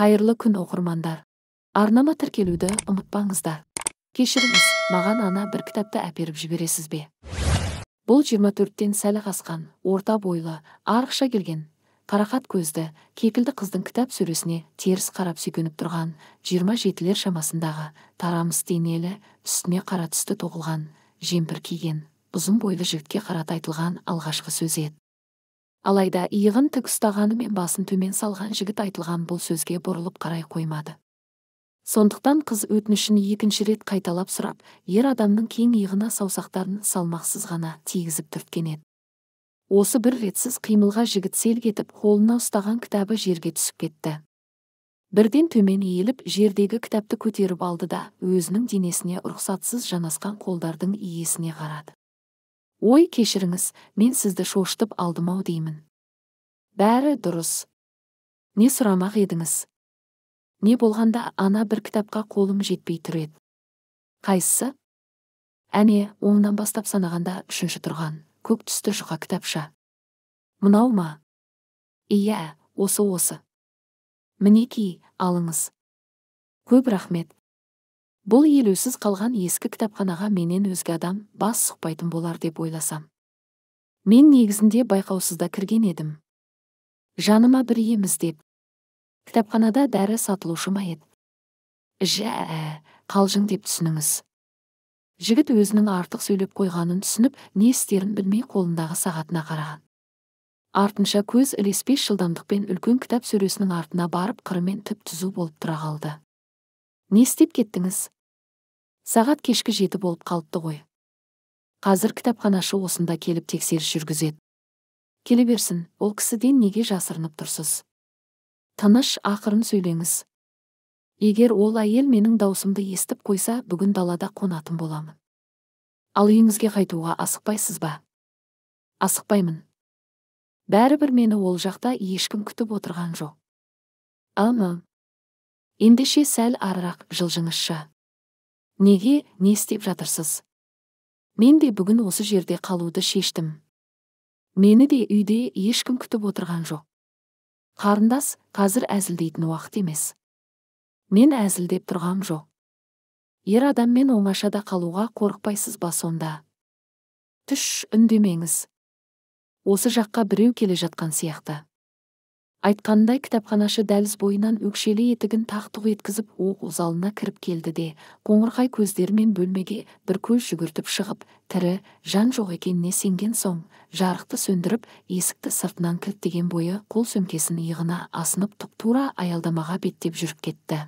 қайырлы күн оқырмандар арнама тіркелуді ұмытпаңыздар кешіріңіз маған ана бір кітапты әперіп жібересіз бе бұл 24-тен сәл қасқан орта бойлы арықша келген қарақат көзді кекілді қыздың кітап сөресіне теріс қарап сүйкеніп тұрған 27-лер шамасындағы тарамыс денелі үстіне қара түсті тоғылған жемпір киген ұзын бойлы жігітке қарата айтылған алғашқы сөз еді алайда иығын тік ұстағанымен басын төмен салған жігіт айтылған бұл сөзге бұрылып қарай қоймады сондықтан қыз өтінішін екінші рет қайталап сұрап ер адамның кең иығына саусақтарын салмақсыз ғана тигізіп түрткен еді осы бір ретсіз қимылға жігіт селк етіп қолына ұстаған кітабы жерге түсіп кетті бірден төмен иіліп жердегі кітапты көтеріп алды да өзінің денесіне рұқсатсыз жанасқан қолдардың иесіне қарады ой кешіріңіз мен сізді шошытып алдым ау деймін бәрі дұрыс не сұрамақ едіңіз не болғанда ана бір кітапқа қолым жетпей тұр еді қайсысы әне оңнан бастап санағанда үшінші тұрған көк түсті жұқа кітапша мынау ма иә осы осы мінеки алыңыз көп рахмет бұл елеусіз қалған ескі кітапханаға менен өзге адам бас сұқпайтын болар деп ойласам мен негізінде байқаусызда кірген едім жаныма бір еміз деп. кітапханада дәрі сатылушы ма еді жә қалжың деп түсініңіз жігіт өзінің артық сөйлеп қойғанын түсініп не істерін білмей қолындағы сағатына қараған артынша көз ілеспес жылдамдықпен үлкен кітап сөресінің артына барып қырымен түп түзу болып тұра қалды не істеп кеттіңіз сағат кешкі жеті болып қалыпты ғой қазір кітапханашы осында келіп тексеріс жүргізеді келе берсін ол кісіден неге жасырынып тұрсыз тыныш ақырын сөйлеңіз егер ол әйел менің даусымды естіп қойса бүгін далада қонатын боламын ал үйіңізге қайтуға асықпайсыз ба асықпаймын бәрібір мені ол жақта ешкім күтіп отырған жоқ амы ендеше сәл арырақ жылжыңызшы неге не істеп жатырсыз мен де бүгін осы жерде қалуды шештім мені де үйде ешкім күтіп отырған жоқ қарындас қазір әзілдейтін уақыт емес мен әзілдеп тұрғам жоқ ер адаммен оңашада қалуға қорықпайсыз ба сонда түш үндемеңіз осы жаққа біреу келе жатқан сияқты айтқандай кітапханашы дәліз бойынан өкшелі етігін тақ еткізіп оқу залына кіріп келді де қоңырқай көздерімен бөлмеге бір көз жүгіртіп шығып тірі жан жоқ екеніне сенген соң жарықты сөндіріп есікті сыртынан кілттеген бойы қол сөмкесін иығына асынып тұп тура аялдамаға беттеп жүріп кетті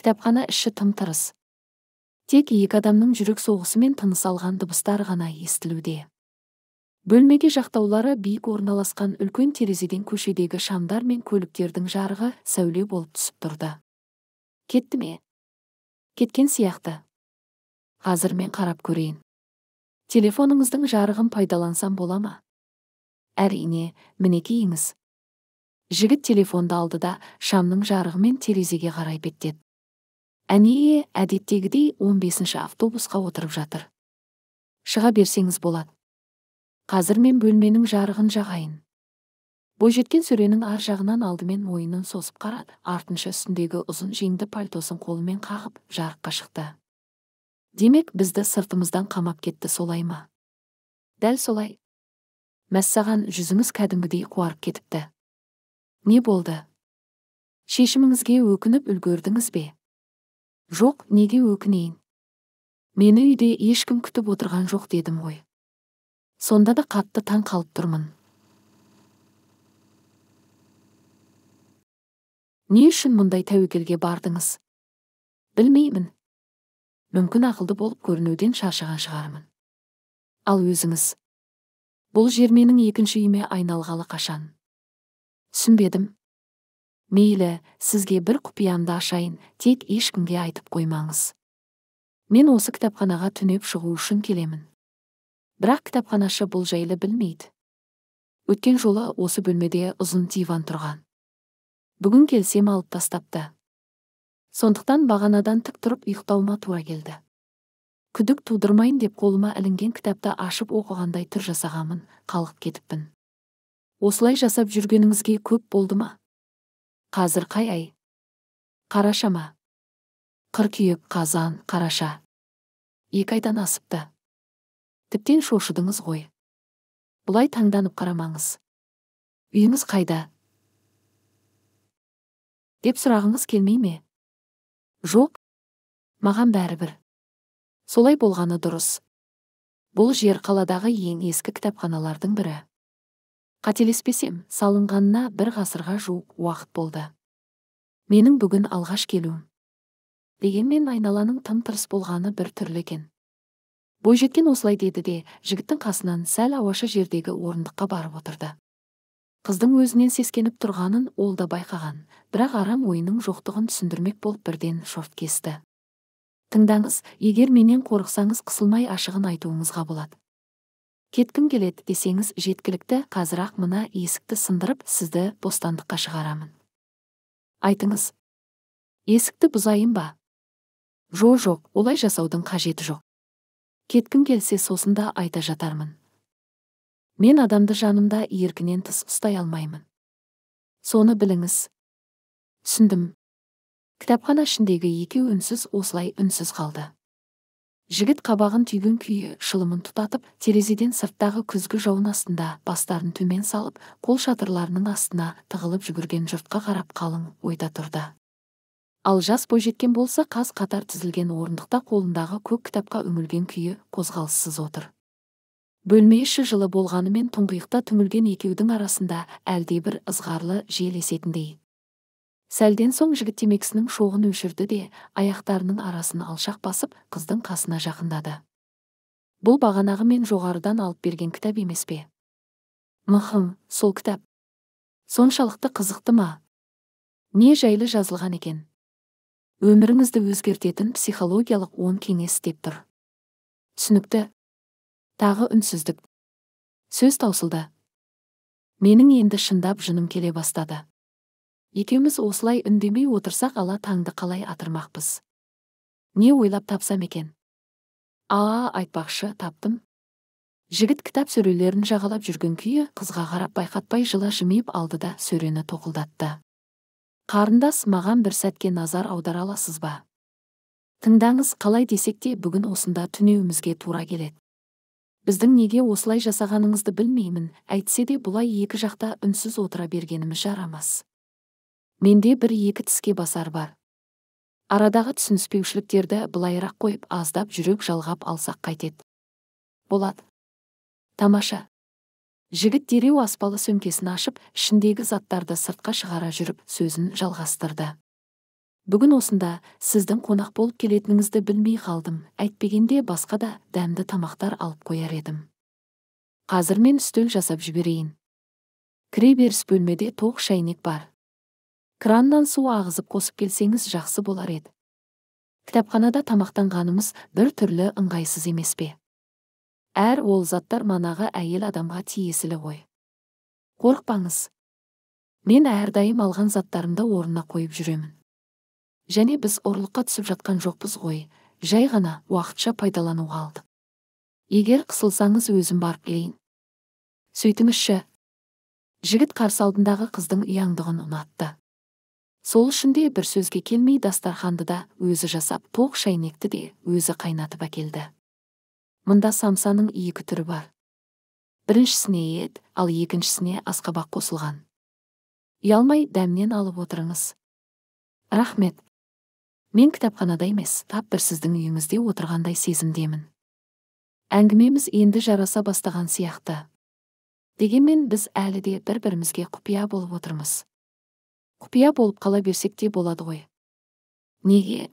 кітапхана іші тым тырыс тек екі адамның жүрек соғысы мен тыныс алған дыбыстар ғана естілуде бөлмеде жақтаулары биік орналасқан үлкен терезеден көшедегі шамдар мен көліктердің жарығы сәуле болып түсіп тұрды кетті ме кеткен сияқты қазір мен қарап көрейін телефоныңыздың жарығын пайдалансам бола ма әрине мінекейіңіз жігіт телефонды алды да шамның жарығымен терезеге қарай беттеді әние әдеттегідей 15 бесінші автобусқа отырып жатыр шыға берсеңіз болады қазір мен бөлменің жарығын жағайын бойжеткен сөренің ар жағынан алдымен мойынын сосып қарады артынша үстіндегі ұзын жеңді пальтосын қолымен қағып жарыққа шықты демек бізді сыртымыздан қамап кетті солай ма дәл солай мәссаған жүзіңіз кәдімгідей қуарып кетіпті не болды шешіміңізге өкініп үлгердіңіз бе жоқ неге өкінейін мені үйде ешкім күтіп отырған жоқ дедім ғой сонда да қатты таң қалып тұрмын не үшін мұндай тәуекелге бардыңыз білмеймін мүмкін ақылды болып көрінуден шаршаған шығармын ал өзіңіз бұл жер менің екінші үйіме айналғалы қашан түсінбедім мейлі сізге бір құпиямды ашайын тек ешкімге айтып қоймаңыз мен осы кітапханаға түнеп шығу үшін келемін бірақ кітапханашы бұл жайлы білмейді өткен жолы осы бөлмеде ұзын диван тұрған бүгін келсем алып тастапты сондықтан бағанадан тік тұрып ұйықтауыма тура келді күдік тудырмайын деп қолыма ілінген кітапты ашып оқығандай түр жасағанмын қалып кетіппін осылай жасап жүргеніңізге көп болды ма қазір қай ай қараша ма қыркүйек қазан қараша екі айдан асыпты тіптен шошыдыңыз ғой бұлай таңданып қарамаңыз үйіңіз қайда деп сұрағыңыз келмей ме жоқ маған бәрібір солай болғаны дұрыс бұл жер қаладағы ең ескі кітапханалардың бірі қателеспесем салынғанына бір ғасырға жуық уақыт болды менің бүгін алғаш келуім дегенмен айналаның тым тырыс болғаны бір түрлі екен бойжеткен осылай деді де жігіттің қасынан сәл ауаша жердегі орындыққа барып отырды қыздың өзінен сескеніп тұрғанын ол да байқаған бірақ арам ойының жоқтығын түсіндірмек болып бірден шорт кесті тыңдаңыз егер менен қорықсаңыз қысылмай ашығын айтуыңызға болады кеткім келеді десеңіз жеткілікті қазір ақ мына есікті сындырып сізді бостандыққа шығарамын айтыңыз есікті бұзайын ба жо жоқ олай жасаудың қажеті жоқ кеткім келсе сосын да айта жатармын мен адамды жанымда еркінен тыс ұстай алмаймын соны біліңіз түсіндім кітапхана ішіндегі екеу үнсіз осылай үнсіз қалды жігіт қабағын түйген күйі шылымын тұтатып терезеден сырттағы күзгі жауын астында бастарын төмен салып қол шатырларының астына тығылып жүгірген жұртқа қарап қалың ойда тұрды ал жас бойжеткен болса қаз қатар тізілген орындықта қолындағы көк кітапқа үңілген күйі қозғалыссыз отыр бөлме іші жылы болғанымен тұңғиықта түңілген екеудің арасында әлдебір ызғарлы жел есетіндей сәлден соң жігіт темекісінің шоғын өшірді де аяқтарының арасын алшақ басып қыздың қасына жақындады бұл бағанағы мен жоғарыдан алып берген кітап емес пе мхм сол кітап соншалықты қызықты ма не жайлы жазылған екен өміріңізді өзгертетін психологиялық он кеңес деп тұр түсінікті тағы үнсіздік сөз таусылды менің енді шындап жыным келе бастады екеуміз осылай үндемей отырсақ ала таңды қалай атырмақпыз не ойлап тапсам екен а айтпақшы таптым жігіт кітап сөрелерін жағалап жүрген күйі қызға қарап байқатпай жыла жымиып алды да сөрені тоқылдатты қарындас маған бір сәтке назар аудара аласыз ба тыңдаңыз қалай десек те бүгін осында түнеуімізге тура келеді біздің неге осылай жасағаныңызды білмеймін әйтсе де бұлай екі жақта үнсіз отыра бергеніміз жарамас менде бір екі тіске басар бар арадағы түсініспеушіліктерді былайырақ қойып аздап жүрек жалғап алсақ қайтеді болады тамаша жігіт дереу аспалы сөмкесін ашып ішіндегі заттарды сыртқа шығара жүріп сөзін жалғастырды бүгін осында сіздің қонақ болып келетініңізді білмей қалдым әйтпегенде басқа да дәмді тамақтар алып қояр едім қазір мен үстел жасап жіберейін беріс бөлмеде тоқ шәйнек бар краннан су ағызып қосып келсеңіз жақсы болар еді кітапханада тамақтанғанымыз бір түрлі ыңғайсыз емес пе әр ол заттар манағы әйел адамға тиесілі ғой қорықпаңыз мен әрдайым алған заттарымды орнына қойып жүремін және біз ұрлыққа түсіп жатқан жоқпыз ғой жай ғана уақытша пайдалануға алдық егер қысылсаңыз өзім барып келейін сөйтіңізші жігіт қарсы алдындағы қыздың ұяңдығын ұнатты сол үшін бір сөзге келмей дастарханды да өзі жасап тоқ шәйнекті де өзі қайнатып әкелді мұнда самсаның екі түрі бар біріншісіне ет ал екіншісіне асқабақ қосылған ұялмай дәмнен алып отырыңыз рахмет мен кітапханада емес тап бір сіздің үйіңізде отырғандай сезімдемін әңгімеміз енді жараса бастаған сияқты дегенмен біз әлі де бір бірімізге құпия болып отырмыз құпия болып қала берсек те болады ғой неге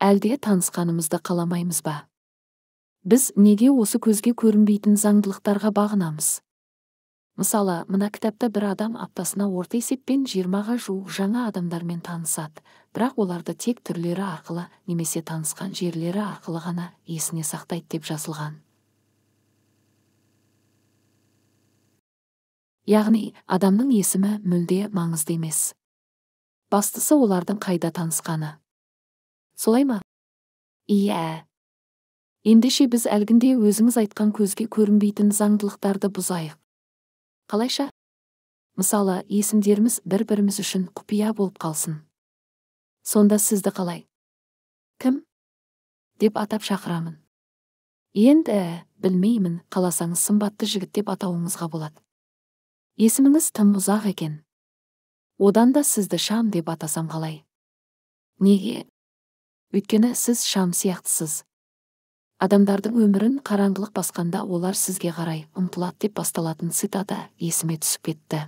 әлде танысқанымызды қаламаймыз ба біз неге осы көзге көрінбейтін заңдылықтарға бағынамыз мысалы мына кітапта бір адам аптасына орта есеппен жиырмаға жуық жаңа адамдармен танысады бірақ оларды тек түрлері арқылы немесе танысқан жерлері арқылы ғана есіне сақтайды деп жазылған яғни адамның есімі мүлде маңызды емес бастысы олардың қайда танысқаны солай ма иә ендеше біз әлгінде өзіңіз айтқан көзге көрінбейтін заңдылықтарды бұзайық қалайша мысалы есімдеріміз бір біріміз үшін құпия болып қалсын сонда сізді қалай кім деп атап шақырамын енді білмеймін қаласаңыз сымбатты жігіт деп атауыңызға болады есіміңіз тым ұзақ екен одан да сізді шам деп атасам қалай неге өйткені сіз шам сияқтысыз адамдардың өмірін қараңғылық басқанда олар сізге қарай ұмтылады деп басталатын цитата есіме түсіп кетті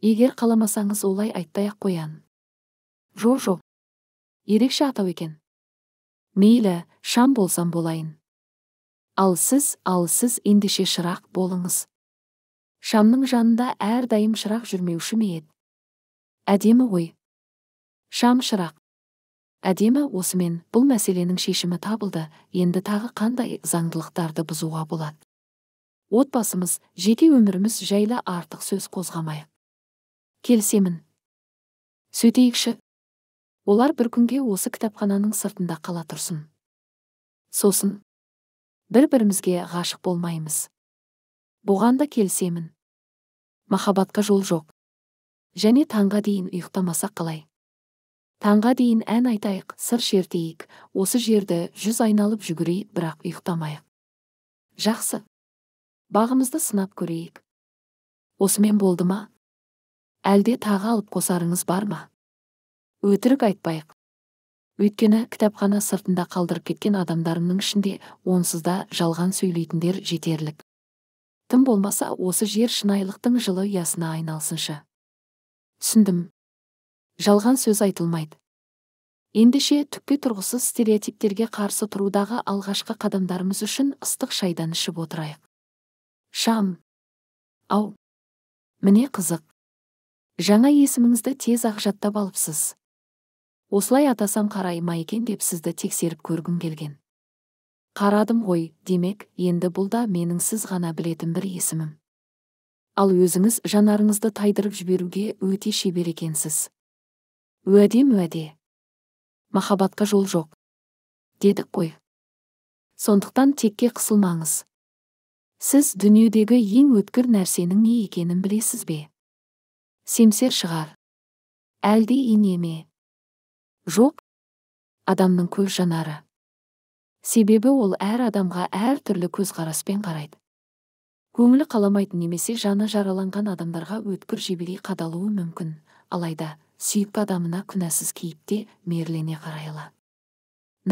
егер қаламасаңыз олай айтпай ақ қоян жо жоқ ерекше атау екен мейлі шам болсам болайын ал сіз ал сіз ендеше шырақ болыңыз шамның жанында әрдайым шырақ жүрмеуші ме еді әдемі ғой шам шырақ әдемі осымен бұл мәселенің шешімі табылды енді тағы қандай заңдылықтарды бұзуға болады отбасымыз жеке өміріміз жайлы артық сөз қозғамайық келісемін сөйтейікші олар бір күнге осы кітапхананың сыртында қала тұрсын сосын бір бірімізге ғашық болмаймыз бұған да келісемін махаббатқа жол жоқ және таңға дейін ұйықтамаса қалай таңға дейін ән айтайық сыр шертейік осы жерді жүз айналып жүгірейік бірақ ұйықтамайық жақсы бағымызды сынап көрейік осымен болды ма әлде тағы алып қосарыңыз бар ма өтірік айтпайық өйткені кітапхана сыртында қалдырып кеткен адамдарымның ішінде онсыз жалған сөйлейтіндер жетерлік тым болмаса осы жер шынайылықтың жылы ұясына айналсыншы түсіндім жалған сөз айтылмайды Ендіше түкке тұрғысыз стереотиптерге қарсы тұрудағы алғашқы қадамдарымыз үшін ыстық шайдан ішіп отырайық шам ау міне қызық жаңа есіміңізді тез ақ жаттап алыпсыз осылай атасам қарай ма екен деп сізді тексеріп көргім келген қарадым ғой демек енді бұл да менің сіз ғана білетін бір есімім ал өзіңіз жанарыңызды тайдырып жіберуге өте шебер екенсіз уәдем уәде махаббатқа жол жоқ дедік қой сондықтан текке қысылмаңыз сіз дүниедегі ең өткір нәрсенің не екенін білесіз бе семсер шығар әлде ине ме жоқ адамның көз жанары себебі ол әр адамға әр түрлі көзқараспен қарайды көңілі қаламайтын немесе жаны жараланған адамдарға өткір жебелей қадалуы мүмкін алайда сүйіп адамына күнәсіз кейіпте мерлене қарай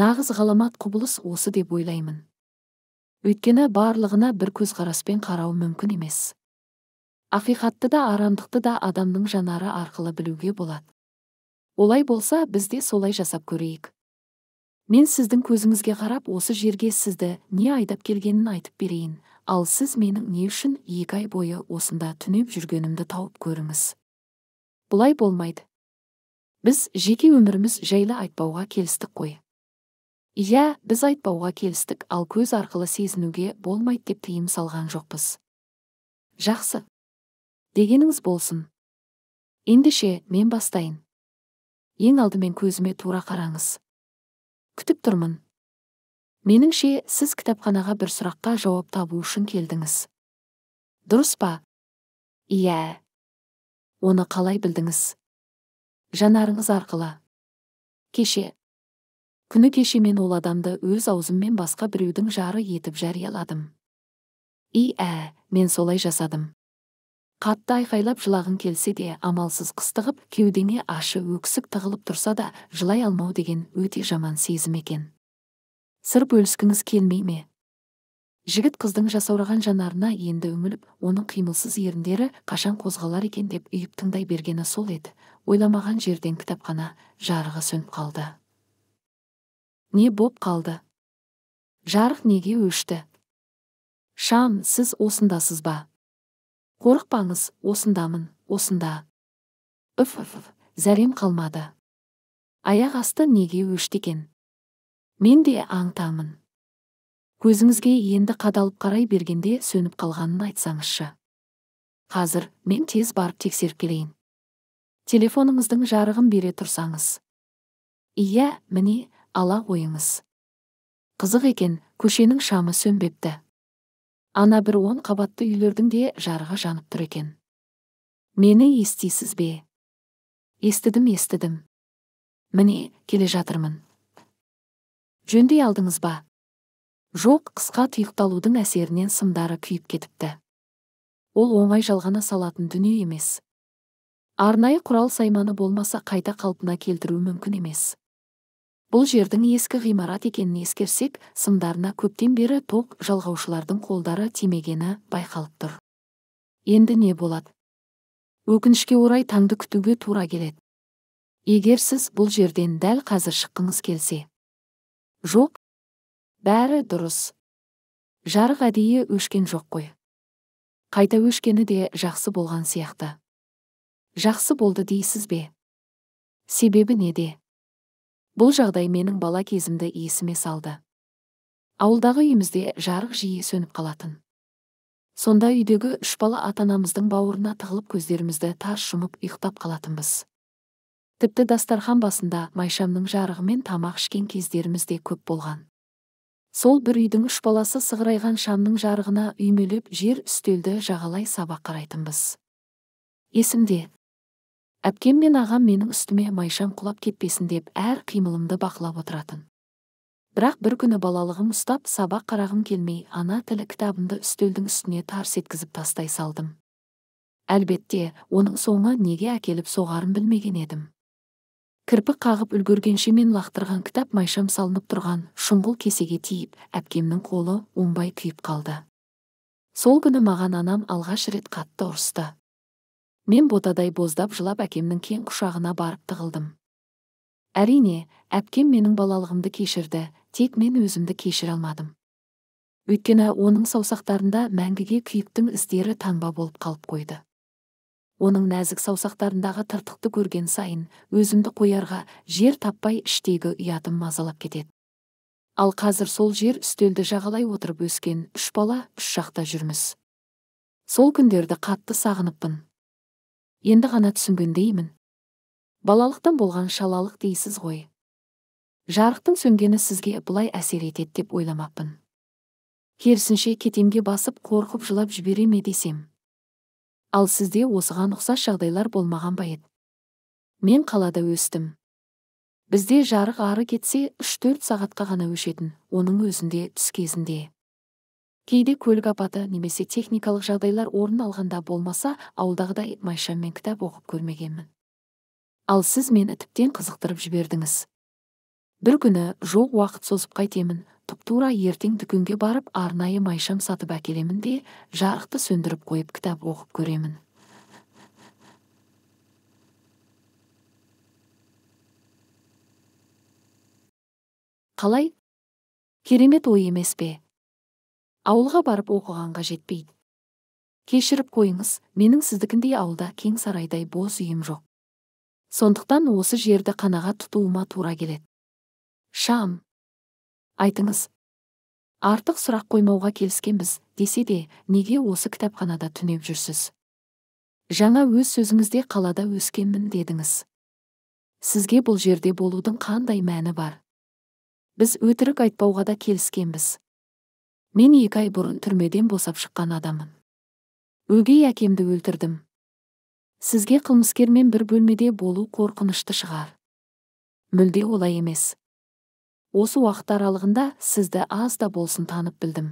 нағыз ғаламат құбылыс осы деп ойлаймын өйткені барлығына бір көз қараспен қарау мүмкін емес ақиқатты да арамдықты да адамның жанары арқылы білуге болады олай болса бізде солай жасап көрейік мен сіздің көзіңізге қарап осы жерге сізді не айдап келгенін айтып берейін ал сіз менің не үшін екі ай бойы осында түнеп жүргенімді тауып көріңіз бұлай болмайды біз жеке өміріміз жайлы айтпауға келістік қой иә біз айтпауға келістік ал көз арқылы сезінуге болмайды деп тыйым салған жоқпыз жақсы дегеніңіз болсын Ендіше, мен бастайын ең алдымен көзіме тура қараңыз күтіп тұрмын меніңше сіз кітапханаға бір сұраққа жауап табу үшін келдіңіз дұрыс па иә оны қалай білдіңіз жанарыңыз арқылы кеше күні кеше мен ол адамды өз аузыммен басқа біреудің жары етіп жарияладым и ә мен солай жасадым қатты айқайлап жылағың келсе де амалсыз қыстығып кеудеңе ашы өксік тығылып тұрса да жылай алмау деген өте жаман сезім екен сыр бөліскіңіз келмей ме жігіт қыздың жасаураған жанарына енді үңіліп оның қимылсыз еріндері қашан қозғалар екен деп үйіп тыңдай бергені сол еді ойламаған жерден кітапхана жарығы сөніп қалды не боп қалды жарық неге өшті шам сіз осындасыз ба қорықпаңыз осындамын осында үф үф зәрем қалмады аяқ асты неге өшті екен мен де аңтамын көзіңізге енді қадалып қарай бергенде сөніп қалғанын айтсаңызшы қазір мен тез барып тексеріп келейін телефоныңыздың жарығын бере тұрсаңыз иә міне ала қойыңыз қызық екен көшенің шамы сөнбепті ана бір он қабатты үйлердің де жарығы жанып тұр екен мені естисіз бе естідім естідім міне келе жатырмын жөндей алдыңыз ба жоқ қысқа тұйықталудың әсерінен сымдары күйіп кетіпті ол оңай жалғана салатын дүние емес арнайы құрал сайманы болмаса қайта қалпына келтіру мүмкін емес бұл жердің ескі ғимарат екенін ескерсек сымдарына көптен бері тоқ жалғаушылардың қолдары тимегені байқалып тұр енді не болады өкінішке орай таңды күтуге тура келеді егер сіз бұл жерден дәл қазір шыққыңыз келсе жоқ бәрі дұрыс жарық әдейі өшкен жоқ қой қайта өшкені де жақсы болған сияқты жақсы болды дейсіз бе себебі неде бұл жағдай менің бала кезімді есіме салды ауылдағы үйімізде жарық жиі сөніп қалатын сонда үйдегі үш бала ата анамыздың бауырына тығылып көздерімізді тарс жұмып ұйықтап қалатынбыз тіпті дастархан басында майшамның жарығымен тамақ ішкен кездеріміз де көп болған сол бір үйдің үш баласы сығырайған шамның жарығына үймелеп жер үстелді жағалай сабақ қарайтынбыз есімде әпкем мен ағам менің үстіме майшам құлап кетпесін деп әр қимылымды бақылап отыратын бірақ бір күні балалығым ұстап сабақ қарағым келмей ана тілі кітабымды үстелдің үстіне тарс еткізіп тастай салдым әлбетте оның соңы неге әкеліп соғарын білмеген едім кірпік қағып үлгергенше мен лақтырған кітап майшам салынып тұрған шұңғыл кесеге тиіп әпкемнің қолы оңбай күйіп қалды сол күні маған анам алғаш рет қатты ұрысты мен ботадай боздап жылап әкемнің кең құшағына барып тығылдым әрине әпкем менің балалығымды кешірді тек мен өзімді кешіре алмадым өйткені оның саусақтарында мәңгіге күйіктің іздері таңба болып қалып қойды оның нәзік саусақтарындағы тыртықты көрген сайын өзімді қоярға жер таппай іштегі ұятым мазалап кетеді ал қазір сол жер үстелді жағалай отырып өскен үш бала үш жақта жүрміз сол күндерді қатты сағыныппын енді ғана түсінгендеймін балалықтан болған шалалық дейсіз ғой жарықтың сөнгені сізге былай әсер етеді деп ойламаппын керісінше кетемге басып қорқып жылап жібере ме десем ал сізде осыған ұқсас жағдайлар болмаған ба еді мен қалада өстім бізде жарық ары кетсе үш төрт сағатқа ғана өшетін оның өзінде түс кезінде кейде көлік апаты немесе техникалық жағдайлар орын алғанда болмаса ауылдағыдай майшаммен кітап оқып көрмегенмін ал сіз мені тіптен қызықтырып жібердіңіз бір күні жоқ уақыт созып қайтемін тұп тура ертең дүкенге барып арнайы майшам сатып әкелемін де жарықты сөндіріп қойып кітап оқып көремін қалай керемет ой емес пе ауылға барып оқығанға жетпейді кешіріп қойыңыз менің сіздікіндей ауылда кең сарайдай бос үйім жоқ сондықтан осы жерді қанаға тұтуыма тура келеді шам айтыңыз артық сұрақ қоймауға келіскенбіз десе де неге осы кітапханада түнеп жүрсіз жаңа өз сөзіңізде қалада өскенмін дедіңіз сізге бұл жерде болудың қандай мәні бар біз өтірік айтпауға да келіскенбіз мен екі ай бұрын түрмеден босап шыққан адаммын өгей әкемді өлтірдім сізге қылмыскермен бір бөлмеде болу қорқынышты шығар мүлде олай емес осы уақыт аралығында сізді аз да болсын танып білдім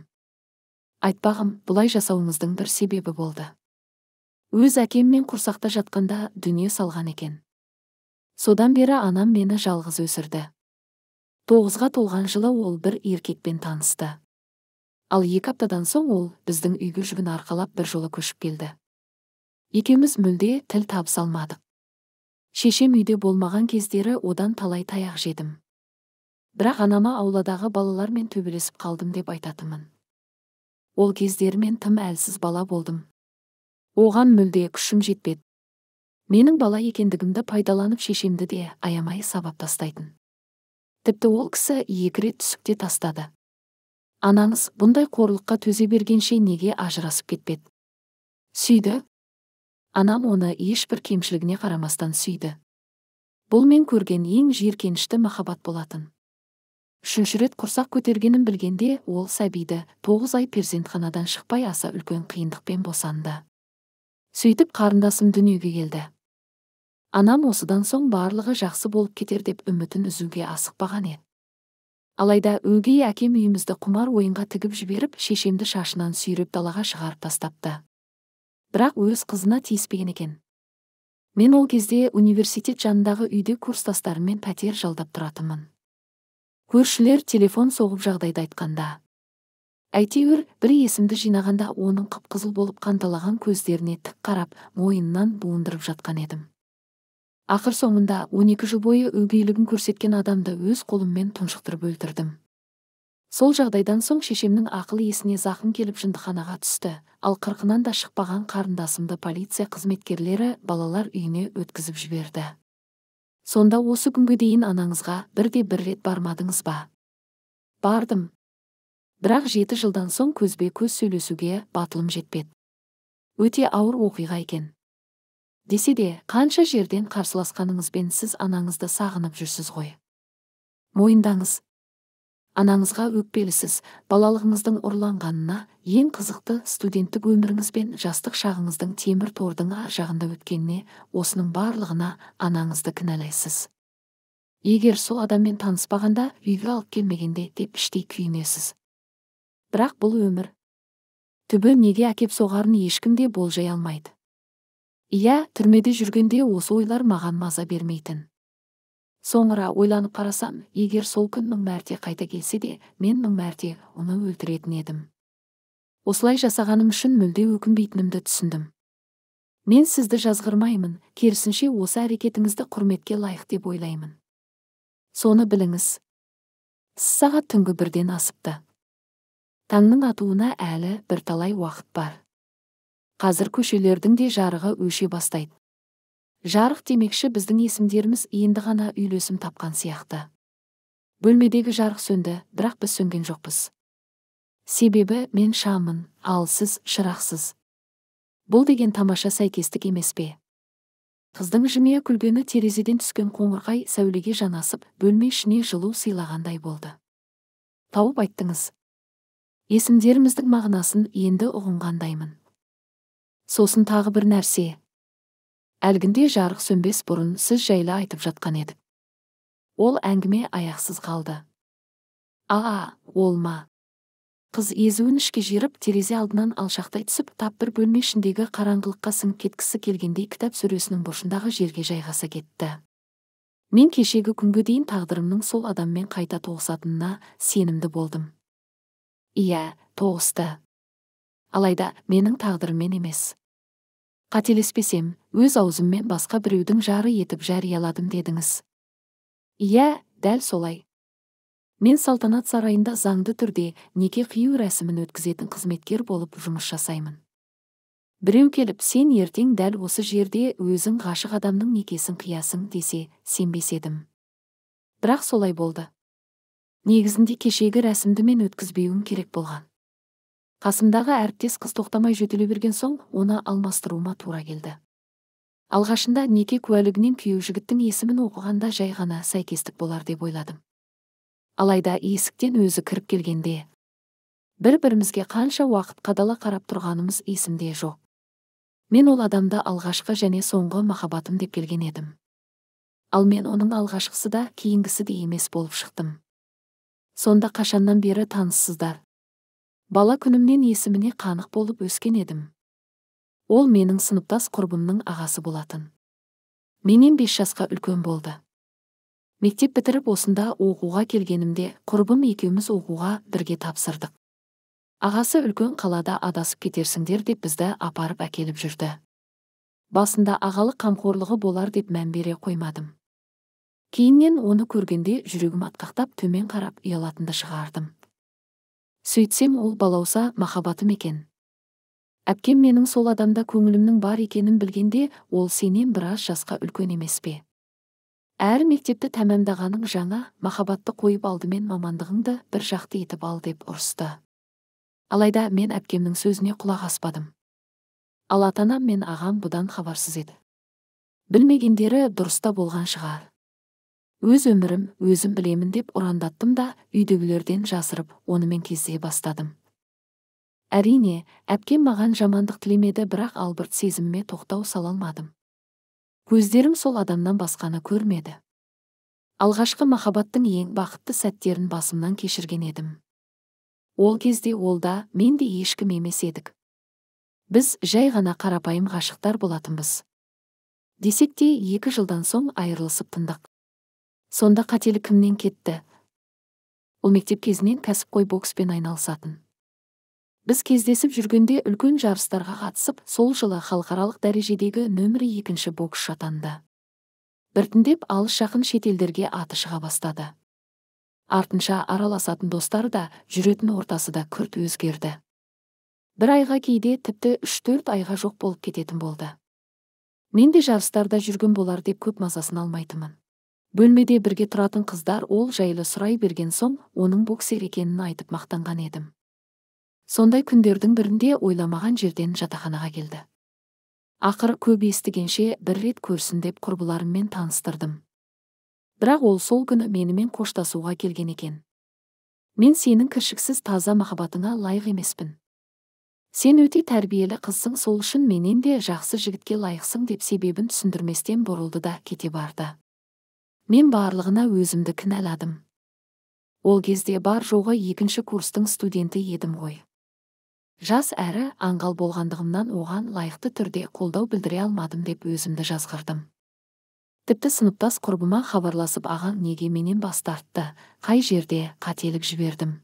айтпағым бұлай жасауыңыздың бір себебі болды өз әкеммен құрсақта жатқанда дүние салған екен содан бері анам мені жалғыз өсірді тоғызға толған жылы ол бір еркекпен танысты ал екі аптадан соң ол біздің үйге жүгін арқалап бір жолы көшіп келді екеуміз мүлде тіл табыса алмадық шешем үйде болмаған кездері одан талай таяқ жедім бірақ анама ауладағы балалармен төбелесіп қалдым деп айтатынмын ол кездері мен тым әлсіз бала болдым оған мүлде күшім жетпеді менің бала екендігімді пайдаланып шешемді де аямай сабап тастайтын тіпті ол кісі екі рет тастады анаңыз бұндай қорлыққа төзе бергенше неге ажырасып кетпеді сүйді анам оны ешбір кемшілігіне қарамастан сүйді бұл мен көрген ең жиіркенішті махаббат болатын үшінші рет құрсақ көтергенін білгенде ол сәбиді тоғыз ай перзентханадан шықпай аса үлкен қиындықпен босанды сөйтіп қарындасым дүниеге келді анам осыдан соң барлығы жақсы болып кетер деп үмітін үзуге асықпаған еді алайда өгей әкем үйімізді құмар ойынға тігіп жіберіп шешемді шашынан сүйреп далаға шығарып тастапты бірақ өз қызына тиіспеген екен мен ол кезде университет жанындағы үйде курстастарыммен пәтер жалдап тұратынмын көршілер телефон соғып жағдайды айтқанда әйтеуір бір есімді жинағанда оның қып қызыл болып қанталаған көздеріне тік қарап мойынынан буындырып жатқан едім ақыр соңында 12 жыл бойы өгейлігін көрсеткен адамды өз қолыммен тұншықтырып өлтірдім сол жағдайдан соң шешемнің ақыл есіне зақым келіп жындыханаға түсті ал қырқынан да шықпаған қарындасымды полиция қызметкерлері балалар үйіне өткізіп жіберді сонда осы күнге дейін анаңызға бірде бір рет бармадыңыз ба бардым бірақ жеті жылдан соң көзбе көз сөйлесуге батылым жетпеді өте ауыр оқиға екен десе де қанша жерден қарсыласқаныңызбен сіз анаңызды сағынып жүрсіз ғой мойындаңыз анаңызға өкпелісіз балалығыңыздың ұрланғанына ең қызықты студенттік өміріңіз бен жастық шағыңыздың темір тордың ар жағында өткеніне осының барлығына анаңызды кінәлайсыз егер сол адаммен таныспағанда үйге алып келмегенде деп іштей күйінесіз бірақ бұл өмір түбі неге әкеп соғарын ешкім де болжай алмайды иә түрмеде жүргенде осы ойлар маған маза бермейтін соңыра ойланып қарасам егер сол күн мың мәрте қайта келсе де мен мың мәрте оны өлтіретін едім осылай жасағаным үшін мүлде өкінбейтінімді түсіндім мен сізді жазғырмаймын керісінше осы әрекетіңізді құрметке лайық деп ойлаймын соны біліңіз сағат түнгі бірден асыпты таңның атуына әлі бірталай уақыт бар қазір көшелердің де жарығы өше бастайды жарық демекші біздің есімдеріміз енді ғана үйлесім тапқан сияқты бөлмедегі жарық сөнді бірақ біз сөнген жоқпыз себебі мен шамын, ал сіз шырақсыз бұл деген тамаша сәйкестік емес пе қыздың жымия күлгені терезеден түскен қоңырқай сәулеге жанасып бөлме ішіне жылу сыйлағандай болды тауып айттыңыз есімдеріміздің мағынасын енді ұғынғандаймын сосын тағы бір нәрсе әлгінде жарық сөнбес бұрын сіз жайлы айтып жатқан едік ол әңгіме аяқсыз қалды а ол ма қыз езуін ішке жиырып терезе алдынан алшақтай түсіп тап бір бөлме ішіндегі қараңғылыққа сіңіп кеткісі келгендей кітап сөресінің бұрышындағы жерге жайғаса кетті мен кешегі күнге дейін тағдырымның сол адаммен қайта тоғысатынына сенімді болдым иә тоғысты алайда менің тағдырыммен емес қателеспесем өз аузыммен басқа біреудің жары етіп жарияладым дедіңіз иә дәл солай мен салтанат сарайында заңды түрде неке қию рәсімін өткізетін қызметкер болып жұмыс жасаймын біреу келіп сен ертең дәл осы жерде өзің ғашық адамның некесін қиясың десе сенбес едім бірақ солай болды негізінде кешегі рәсімді мен өткізбеуім керек болған қасымдағы әріптес қыз тоқтамай жөтеле берген соң оны алмастыруыма тура келді алғашында неке куәлігінен күйеу жігіттің есімін оқығанда жай ғана сәйкестік болар деп ойладым алайда есіктен өзі кіріп келгенде бір бірімізге қанша уақыт қадала қарап тұрғанымыз есімде жоқ мен ол адамды алғашқы және соңғы махаббатым деп келген едім ал мен оның алғашқысы да кейінгісі де емес болып шықтым сонда қашаннан бері таныссыздар бала күнімнен есіміне қанық болып өскен едім ол менің сыныптас құрбымның ағасы болатын менен бес жасқа үлкен болды мектеп бітіріп осында оқуға келгенімде құрбым екеуміз оқуға бірге тапсырдық ағасы үлкен қалада адасып кетерсіңдер деп бізді апарып әкеліп жүрді басында ағалық қамқорлығы болар деп мән бере қоймадым кейіннен оны көргенде жүрегім атқақтап төмен қарап ұялатынды шығардым сөйтсем ол балауса махаббатым екен әпкем менің сол адамда көңілімнің бар екенін білгенде ол сенен біраз жасқа үлкен емес пе әр мектепті тәмамдағаның жаңа махаббатты қойып алдымен мамандығыңды бір жақты етіп ал деп ұрысты алайда мен әпкемнің сөзіне құлақ аспадым ал ата анам мен ағам бұдан хабарсыз еді білмегендері дұрыста болған шығар өз өмірім өзім білемін деп ұрандаттым да үйдегілерден жасырып онымен кездесе бастадым әрине әпкем маған жамандық тілемеді бірақ албырт сезіміме тоқтау сала алмадым көздерім сол адамнан басқаны көрмеді алғашқы махаббаттың ең бақытты сәттерін басымнан кешірген едім ол кезде ол да мен де ешкім емес едік біз жай ғана қарапайым ғашықтар болатынбыз десек те екі жылдан соң айырылысып тындық сонда қателік кімнен кетті ол мектеп кезінен кәсіпқой бокспен айналысатын біз кездесіп жүргенде үлкен жарыстарға қатысып сол жылы халықаралық дәрежедегі нөмірі екінші боксшы атанды біртіндеп алыс жақын шетелдерге аты шыға бастады артынша араласатын достары да жүретін ортасы да күрт өзгерді бір айға кейде тіпті үш төрт айға жоқ болып кететін болды мен де жарыстарда жүрген болар деп көп мазасын алмайтынмын бөлмеде бірге тұратын қыздар ол жайлы сұрай берген соң оның боксер екенін айтып мақтанған едім сондай күндердің бірінде ойламаған жерден жатақханаға келді ақыры көп естігенше бір рет көрсін деп құрбыларыммен таныстырдым бірақ ол сол күні менімен қоштасуға келген екен мен сенің кіршіксіз таза махаббатыңа лайық емеспін сен өте тәрбиелі қызсың сол үшін менен де жақсы жігітке лайықсың деп себебін түсіндірместен бұрылды да кете барды мен барлығына өзімді кінәладым ол кезде бар жоғы екінші курстың студенті едім ғой жас әрі аңғал болғандығымнан оған лайықты түрде қолдау білдіре алмадым деп өзімді жазғырдым тіпті сыныптас құрбыма хабарласып ағаң неге менен бас тартты қай жерде қателік жібердім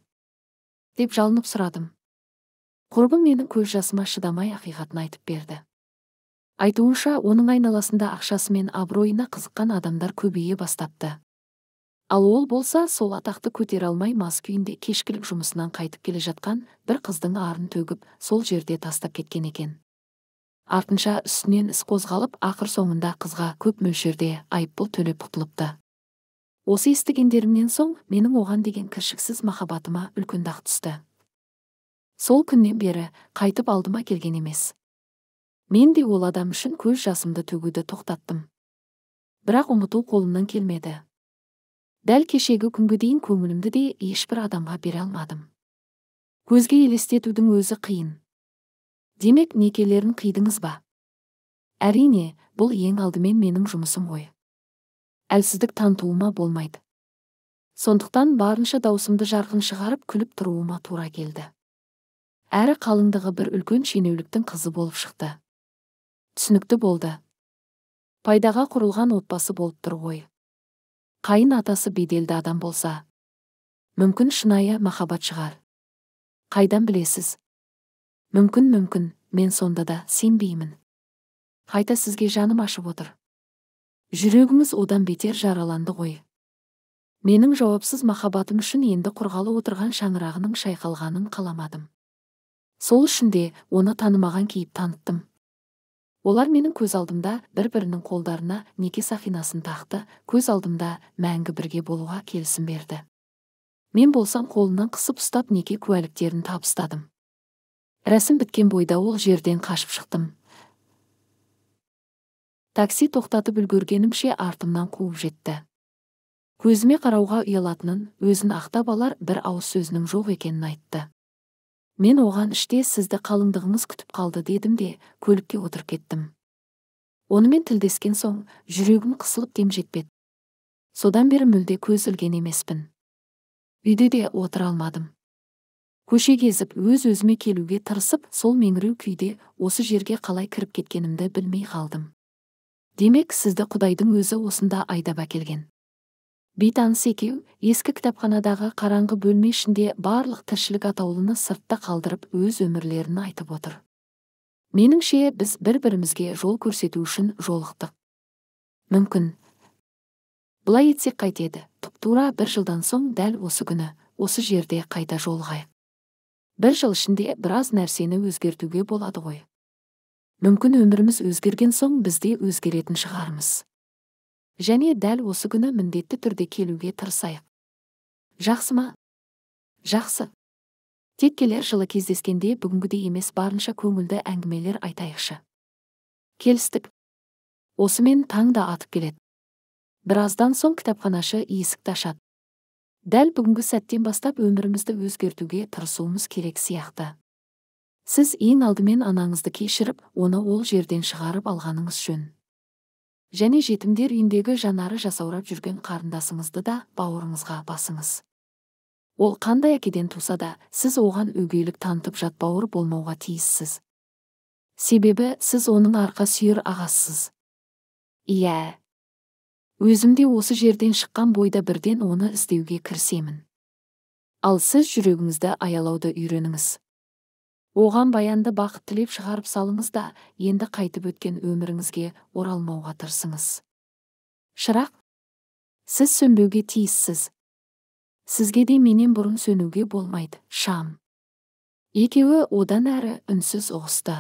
деп жалынып сұрадым құрбым менің көз жасыма шыдамай ақиқатын айтып берді айтуынша оның айналасында ақшасы мен абыройына қызыққан адамдар көбейе бастапты ал ол болса сол атақты көтер алмай мас күйінде кешкілік жұмысынан қайтып келе жатқан бір қыздың арын төгіп сол жерде тастап кеткен екен артынша үстінен іс қозғалып ақыр соңында қызға көп мөлшерде айыппұл төлеп құтылыпты осы естігендерімнен соң менің оған деген кіршіксіз махаббатыма үлкен дақ түсті сол күннен бері қайтып алдыма келген емес мен де ол адам үшін көз жасымды төгуді тоқтаттым бірақ ұмыту қолымнан келмеді дәл кешегі күнге дейін көңілімді де ешбір адамға бере алмадым көзге елестетудің өзі қиын демек некелерін қидыңыз ба әрине бұл ең алдымен менің жұмысым ғой әлсіздік танытуыма болмайды сондықтан барынша даусымды жарқын шығарып күліп тұруыма тура келді әрі қалыңдығы бір үлкен шенеуліктің қызы болып шықты түсінікті болды пайдаға құрылған отбасы болып тұр ғой қайын атасы беделді адам болса мүмкін шынайы махаббат шығар қайдан білесіз мүмкін мүмкін мен сонда да сенбеймін қайта сізге жаным ашып отыр жүрегіңіз одан бетер жараланды ғой менің жауапсыз махаббатым үшін енді құрғалы отырған шаңырағының шайқалғанын қаламадым сол үшін де оны танымаған кейіп таныттым олар менің көз алдымда бір бірінің қолдарына неке сақинасын тақты көз алдымда мәңгі бірге болуға келісім берді мен болсам қолынан қысып ұстап неке куәліктерін табыстадым рәсім біткен бойда ол жерден қашып шықтым такси тоқтатып үлгергенімше артымнан қуып жетті көзіме қарауға ұялатынын өзін ақтап алар бір ауыз сөзінің жоқ екенін айтты мен оған іште сізді қалыңдығыңыз күтіп қалды дедім де көлікке отырып кеттім онымен тілдескен соң жүрегім қысылып дем жетпеді содан бері мүлде көз ілген емеспін үйде де отыра алмадым көше кезіп өз өзіме келуге тырысып сол меңіреу күйде осы жерге қалай кіріп кеткенімді білмей қалдым демек сізді құдайдың өзі осында айдап әкелген бейтаныс екеу ескі кітапханадағы қараңғы бөлме ішінде барлық тіршілік атаулыны сыртта қалдырып өз өмірлерін айтып отыр меніңше біз бір бірімізге жол көрсету үшін жолықтық мүмкін бұлай етсек қайтеді тұп тура бір жылдан соң дәл осы күні осы жерде қайта жолығайық бір жыл ішінде біраз нәрсені өзгертуге болады ғой мүмкін өміріміз өзгерген соң бізде өзгеретін шығармыз және дәл осы күні міндетті түрде келуге тырысайық жақсы ма жақсы тек келер жылы кездескенде бүгінгідей емес барынша көңілді әңгімелер айтайықшы келістік осымен таң да атып келеді біраздан соң кітапханашы есікті ашады дәл бүгінгі сәттен бастап өмірімізді өзгертуге тырысуымыз керек сияқты сіз ең алдымен анаңызды кешіріп оны ол жерден шығарып алғаныңыз жөн және жетімдер үйіндегі жанары жасаурап жүрген қарындасыңызды да бауырыңызға басыңыз ол қандай әкеден туса да сіз оған өгейлік танытып жатбауыр болмауға тиіссіз себебі сіз оның арқа сүйер ағасысыз иә өзімде осы жерден шыққан бойда бірден оны іздеуге кірісемін ал сіз жүрегіңізді аялауды үйреніңіз оған баянды бақыт тілеп шығарып салыңыз да енді қайтып өткен өміріңізге оралмауға тырысыңыз шырақ сіз сөнбеуге тиіссіз сізге де менен бұрын сөнуге болмайды шам екеуі одан әрі үнсіз ұғысты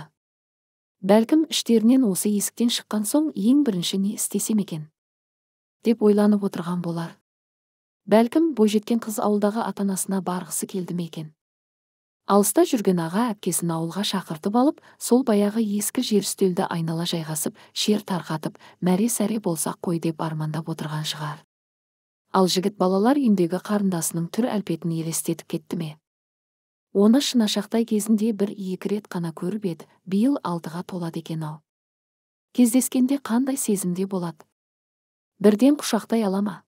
бәлкім іштерінен осы есіктен шыққан соң ең бірінші не істесем екен деп ойланып отырған болар бәлкім бойжеткен қыз ауылдағы ата анасына барғысы келді ме екен алыста жүрген аға әпкесін ауылға шақыртып алып сол баяғы ескі жер үстелді айнала жайғасып шер тарқатып мәре сәре болсақ қой деп армандап отырған шығар ал жігіт балалар үйіндегі қарындасының түр әлпетін елестетіп кетті ме оны шынашақтай кезінде бір екі рет қана көріп еді биыл алтыға толады екен ау кездескенде қандай сезімде болады бірден құшақтай ала ма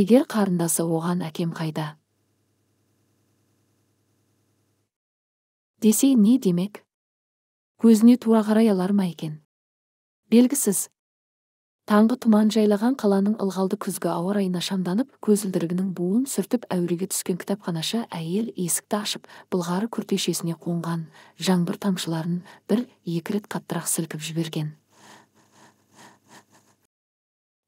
егер қарындасы оған әкем қайда десе не демек көзіне тура қарай алар ма екен белгісіз таңғы тұман жайлаған қаланың ылғалды күзгі ауа райына шамданып көзілдірігінің буын сүртіп әуреге түскен кітапханашы әйел есікті ашып былғары күртешесіне қонған жаңбыр тамшыларын бір екі рет қаттырақ сілкіп жіберген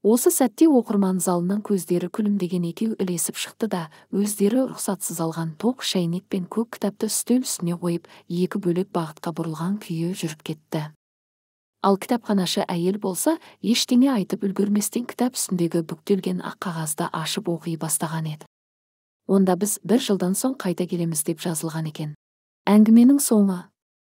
осы сәтте оқырман залынан көздері күлімдеген екеу ілесіп шықты да өздері рұқсатсыз алған тоқ шәйнек пен көк кітапты үстел үстіне қойып екі бөлек бағытқа бұрылған күйі жүріп кетті ал кітапханашы әйел болса ештеңе айтып үлгерместен кітап үстіндегі бүктелген ақ қағазды ашып оқи бастаған еді онда біз бір жылдан соң қайта келеміз деп жазылған екен әңгіменің соңы